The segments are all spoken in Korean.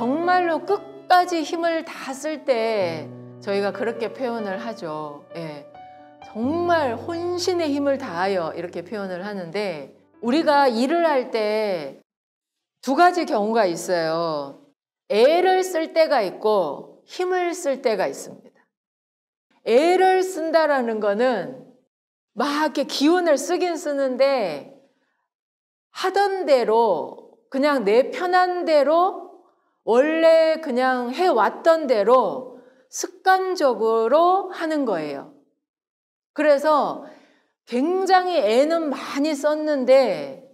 정말로 끝까지 힘을 다 쓸때 음. 저희가 그렇게 표현을 하죠. 예. 정말 혼신의 힘을 다하여 이렇게 표현을 하는데 우리가 일을 할 때 두 가지 경우가 있어요. 애를 쓸 때가 있고 힘을 쓸 때가 있습니다. 애를 쓴다라는 거는 막 이렇게 기운을 쓰긴 쓰는데 하던 대로 그냥 내 편한 대로 원래 그냥 해왔던 대로 습관적으로 하는 거예요. 그래서 굉장히 애는 많이 썼는데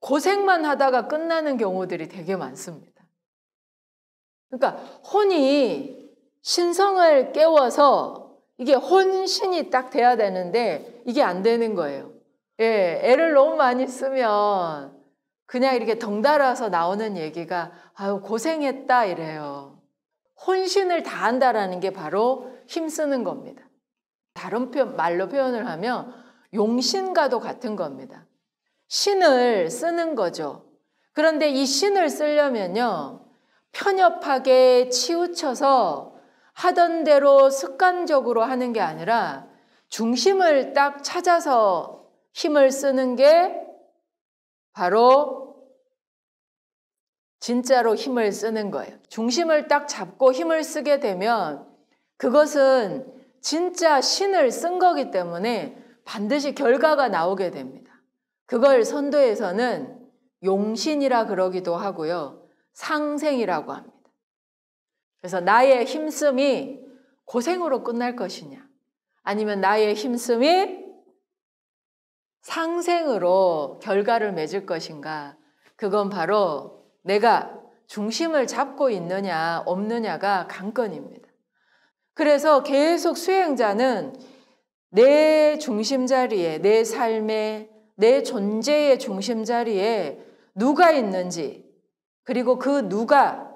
고생만 하다가 끝나는 경우들이 되게 많습니다. 그러니까 혼이 신성을 깨워서 이게 혼신이 딱 돼야 되는데 이게 안 되는 거예요. 예, 애를 너무 많이 쓰면 그냥 이렇게 덩달아서 나오는 얘기가 아유 고생했다 이래요. 혼신을 다한다라는 게 바로 힘쓰는 겁니다. 다른 표현, 말로 표현을 하면 용신과도 같은 겁니다. 신을 쓰는 거죠. 그런데 이 신을 쓰려면요. 편협하게 치우쳐서 하던 대로 습관적으로 하는 게 아니라 중심을 딱 찾아서 힘을 쓰는 게 바로 진짜로 힘을 쓰는 거예요. 중심을 딱 잡고 힘을 쓰게 되면 그것은 진짜 신을 쓴 거기 때문에 반드시 결과가 나오게 됩니다. 그걸 선도에서는 용신이라 그러기도 하고요. 상생이라고 합니다. 그래서 나의 힘씀이 고생으로 끝날 것이냐, 아니면 나의 힘씀이 상생으로 결과를 맺을 것인가? 그건 바로 내가 중심을 잡고 있느냐, 없느냐가 관건입니다. 그래서 계속 수행자는 내 중심 자리에, 내 삶에, 내 존재의 중심 자리에 누가 있는지, 그리고 그 누가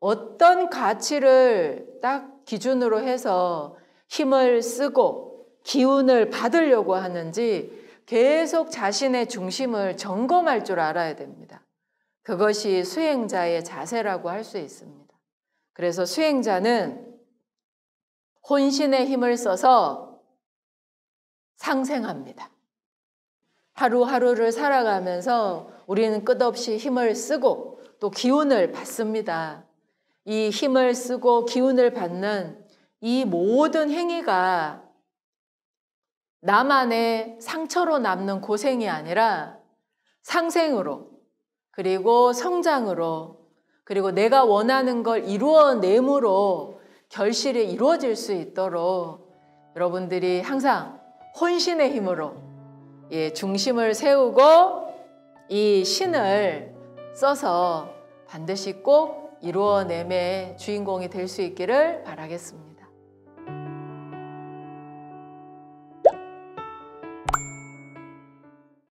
어떤 가치를 딱 기준으로 해서 힘을 쓰고 기운을 받으려고 하는지 계속 자신의 중심을 점검할 줄 알아야 됩니다. 그것이 수행자의 자세라고 할 수 있습니다. 그래서 수행자는 혼신의 힘을 써서 상생합니다. 하루하루를 살아가면서 우리는 끝없이 힘을 쓰고 또 기운을 받습니다. 이 힘을 쓰고 기운을 받는 이 모든 행위가 나만의 상처로 남는 고생이 아니라 상생으로 그리고 성장으로 그리고 내가 원하는 걸 이루어내므로 결실이 이루어질 수 있도록 여러분들이 항상 혼신의 힘으로 예, 중심을 세우고 이 신을 써서 반드시 꼭이루어내매 주인공이 될 수 있기를 바라겠습니다.